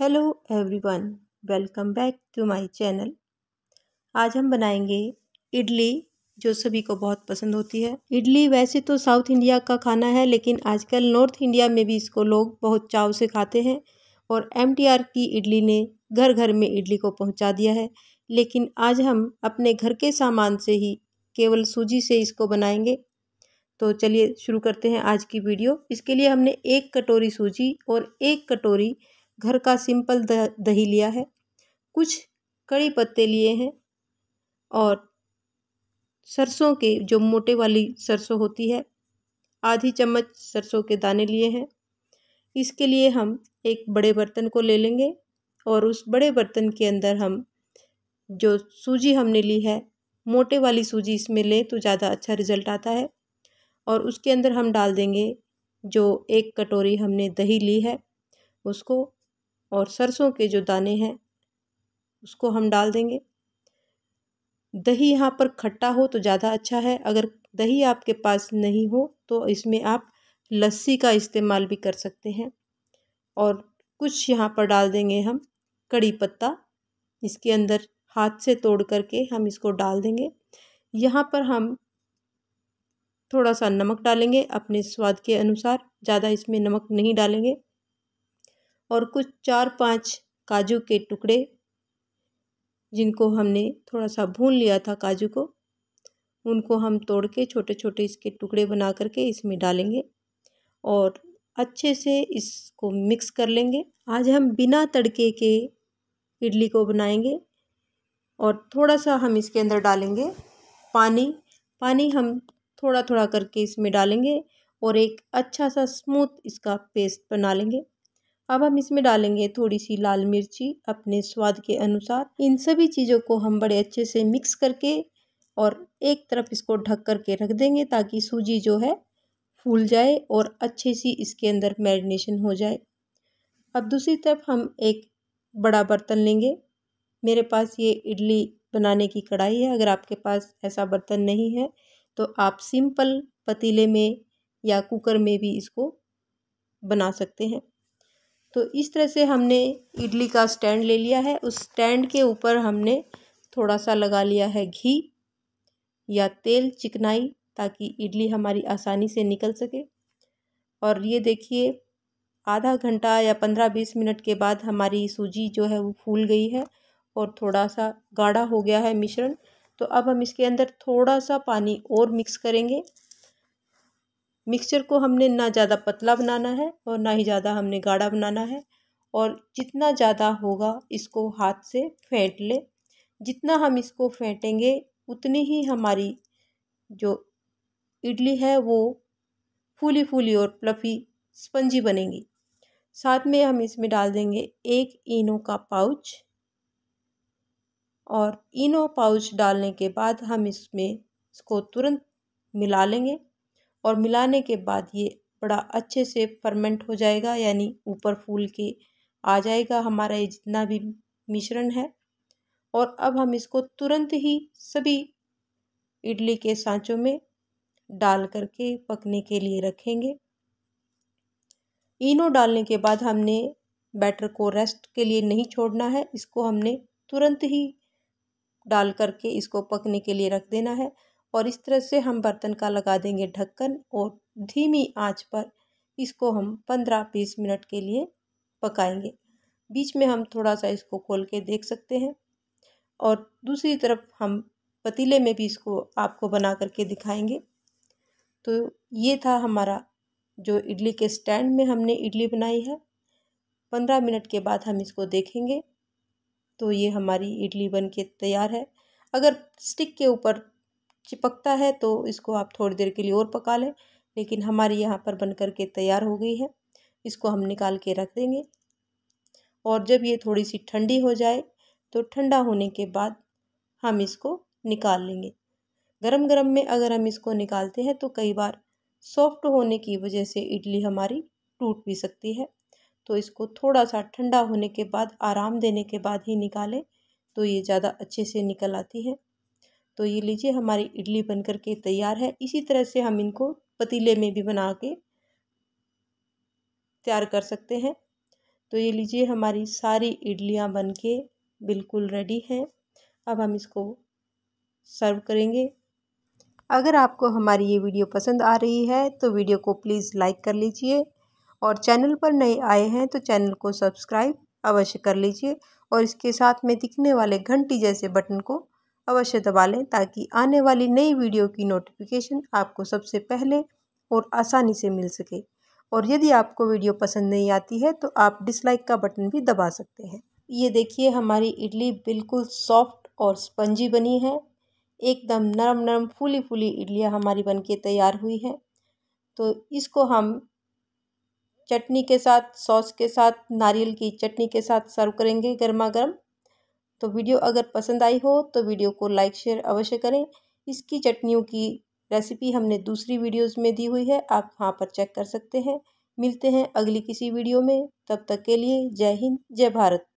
hello everyone welcome back to my channel आज हम बनाएंगे इडली जो सभी को बहुत पसंद होती है इडली वैसे तो साउथ इंडिया का खाना है लेकिन आजकल नॉर्थ इंडिया में भी इसको लोग बहुत चाव से खाते हैं और एमटीआर की इडली ने घर घर में इडली को पहुंचा दिया है लेकिन आज हम अपने घर के सामान से ही केवल सूजी से इसको बनाएंगे तो चलिए शुरू करते हैं आज की वीडियो इसके लिए हमने एक कटोरी सूजी और एक कटोरी घर का सिंपल दही लिया है कुछ कड़ी पत्ते लिए हैं और सरसों के जो मोटे वाली सरसों होती है आधी चम्मच सरसों के दाने लिए हैं इसके लिए हम एक बड़े बर्तन को ले लेंगे और उस बड़े बर्तन के अंदर हम जो सूजी हमने ली है मोटे वाली सूजी इसमें लें तो ज़्यादा अच्छा रिजल्ट आता है और उसके अंदर हम डाल देंगे जो एक कटोरी हमने दही ली है उसको और सरसों के जो दाने हैं उसको हम डाल देंगे दही यहाँ पर खट्टा हो तो ज़्यादा अच्छा है अगर दही आपके पास नहीं हो तो इसमें आप लस्सी का इस्तेमाल भी कर सकते हैं और कुछ यहाँ पर डाल देंगे हम कड़ी पत्ता इसके अंदर हाथ से तोड़ करके हम इसको डाल देंगे यहाँ पर हम थोड़ा सा नमक डालेंगे अपने स्वाद के अनुसार ज़्यादा इसमें नमक नहीं डालेंगे और कुछ चार पांच काजू के टुकड़े जिनको हमने थोड़ा सा भून लिया था काजू को उनको हम तोड़ के छोटे छोटे इसके टुकड़े बना करके इसमें डालेंगे और अच्छे से इसको मिक्स कर लेंगे आज हम बिना तड़के के इडली को बनाएंगे और थोड़ा सा हम इसके अंदर डालेंगे पानी पानी हम थोड़ा थोड़ा करके इसमें डालेंगे और एक अच्छा सा स्मूथ इसका पेस्ट बना लेंगे अब हम इसमें डालेंगे थोड़ी सी लाल मिर्ची अपने स्वाद के अनुसार इन सभी चीज़ों को हम बड़े अच्छे से मिक्स करके और एक तरफ इसको ढक करके रख देंगे ताकि सूजी जो है फूल जाए और अच्छे सी इसके अंदर मैरिनेशन हो जाए अब दूसरी तरफ हम एक बड़ा बर्तन लेंगे मेरे पास ये इडली बनाने की कढ़ाई है अगर आपके पास ऐसा बर्तन नहीं है तो आप सिंपल पतीले में या कुकर में भी इसको बना सकते हैं तो इस तरह से हमने इडली का स्टैंड ले लिया है उस स्टैंड के ऊपर हमने थोड़ा सा लगा लिया है घी या तेल चिकनाई ताकि इडली हमारी आसानी से निकल सके और ये देखिए आधा घंटा या पंद्रह बीस मिनट के बाद हमारी सूजी जो है वो फूल गई है और थोड़ा सा गाढ़ा हो गया है मिश्रण तो अब हम इसके अंदर थोड़ा सा पानी और मिक्स करेंगे मिक्सचर को हमने ना ज़्यादा पतला बनाना है और ना ही ज़्यादा हमने गाढ़ा बनाना है और जितना ज़्यादा होगा इसको हाथ से फेंट ले जितना हम इसको फेंटेंगे उतनी ही हमारी जो इडली है वो फूली फूली और प्लफी स्पंजी बनेगी साथ में हम इसमें डाल देंगे एक इनो का पाउच और इनो पाउच डालने के बाद हम इसमें इसको तुरंत मिला लेंगे और मिलाने के बाद ये बड़ा अच्छे से फर्मेंट हो जाएगा यानी ऊपर फूल के आ जाएगा हमारा ये जितना भी मिश्रण है और अब हम इसको तुरंत ही सभी इडली के सांचों में डाल करके पकने के लिए रखेंगे इनो डालने के बाद हमने बैटर को रेस्ट के लिए नहीं छोड़ना है इसको हमने तुरंत ही डाल करके इसको पकने के लिए रख देना है और इस तरह से हम बर्तन का लगा देंगे ढक्कन और धीमी आंच पर इसको हम पंद्रह बीस मिनट के लिए पकाएंगे बीच में हम थोड़ा सा इसको खोल के देख सकते हैं और दूसरी तरफ हम पतीले में भी इसको आपको बना करके दिखाएंगे तो ये था हमारा जो इडली के स्टैंड में हमने इडली बनाई है पंद्रह मिनट के बाद हम इसको देखेंगे तो ये हमारी इडली बन के तैयार है अगर स्टिक के ऊपर चिपकता है तो इसको आप थोड़ी देर के लिए और पका लें लेकिन हमारी यहाँ पर बन करके तैयार हो गई है इसको हम निकाल के रख देंगे और जब ये थोड़ी सी ठंडी हो जाए तो ठंडा होने के बाद हम इसको निकाल लेंगे गरम गरम में अगर हम इसको निकालते हैं तो कई बार सॉफ्ट होने की वजह से इडली हमारी टूट भी सकती है तो इसको थोड़ा सा ठंडा होने के बाद आराम देने के बाद ही निकालें तो ये ज़्यादा अच्छे से निकल आती है तो ये लीजिए हमारी इडली बन कर के तैयार है इसी तरह से हम इनको पतीले में भी बना के तैयार कर सकते हैं तो ये लीजिए हमारी सारी इडलियाँ बन के बिल्कुल रेडी हैं अब हम इसको सर्व करेंगे अगर आपको हमारी ये वीडियो पसंद आ रही है तो वीडियो को प्लीज़ लाइक कर लीजिए और चैनल पर नए आए हैं तो चैनल को सब्सक्राइब अवश्य कर लीजिए और इसके साथ में दिखने वाले घंटी जैसे बटन को अवश्य दबा लें ताकि आने वाली नई वीडियो की नोटिफिकेशन आपको सबसे पहले और आसानी से मिल सके और यदि आपको वीडियो पसंद नहीं आती है तो आप डिसलाइक का बटन भी दबा सकते हैं ये देखिए हमारी इडली बिल्कुल सॉफ्ट और स्पंजी बनी है एकदम नरम नरम फूली फूली इडलियाँ हमारी बनके तैयार हुई हैं तो इसको हम चटनी के साथ सॉस के साथ नारियल की चटनी के साथ सर्व करेंगे गर्मा गर्म तो वीडियो अगर पसंद आई हो तो वीडियो को लाइक शेयर अवश्य करें इसकी चटनियों की रेसिपी हमने दूसरी वीडियोस में दी हुई है आप वहाँ पर चेक कर सकते हैं मिलते हैं अगली किसी वीडियो में तब तक के लिए जय हिंद जय भारत